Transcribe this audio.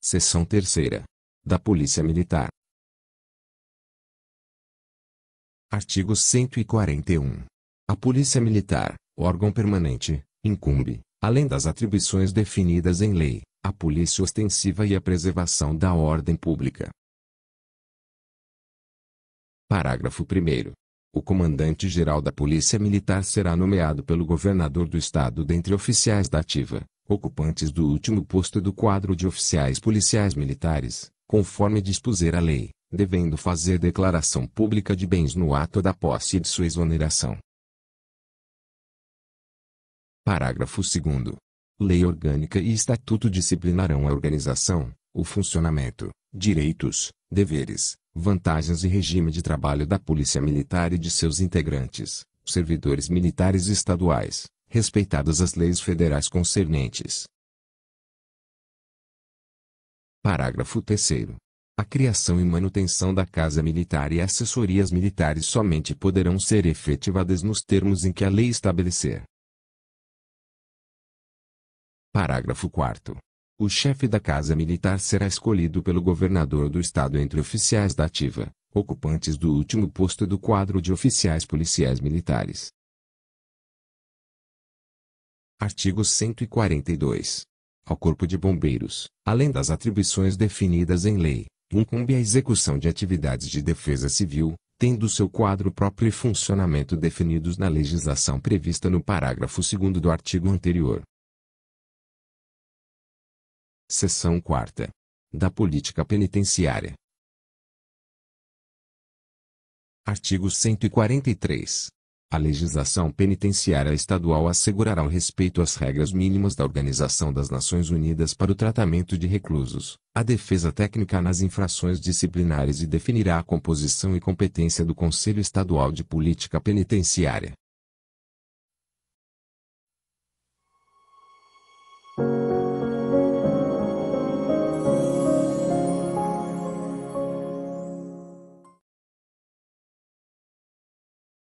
Seção terceira. Da Polícia Militar. Artigo 141. A Polícia Militar, órgão permanente, incumbe, além das atribuições definidas em lei, a polícia ostensiva e a preservação da ordem pública. Parágrafo 1. O comandante-geral da Polícia Militar será nomeado pelo governador do Estado dentre oficiais da ativa, ocupantes do último posto do quadro de oficiais policiais militares, conforme dispuser a lei, devendo fazer declaração pública de bens no ato da posse de sua exoneração. Parágrafo 2. Lei orgânica e estatuto disciplinarão a organização, o funcionamento, direitos, deveres, vantagens e regime de trabalho da Polícia Militar e de seus integrantes, servidores militares estaduais, respeitadas as leis federais concernentes. Parágrafo 3 A criação e manutenção da Casa Militar e assessorias militares somente poderão ser efetivadas nos termos em que a lei estabelecer. Parágrafo 4 O chefe da Casa Militar será escolhido pelo governador do estado entre oficiais da ativa, ocupantes do último posto do quadro de oficiais policiais militares. Artigo 142. Ao Corpo de Bombeiros, além das atribuições definidas em lei, incumbe a execução de atividades de defesa civil, tendo seu quadro próprio e funcionamento definidos na legislação prevista no parágrafo 2 do artigo anterior. Seção 4. Da Política Penitenciária. Artigo 143. A legislação penitenciária estadual assegurará o respeito às regras mínimas da Organização das Nações Unidas para o tratamento de reclusos, a defesa técnica nas infrações disciplinares e definirá a composição e competência do Conselho Estadual de Política Penitenciária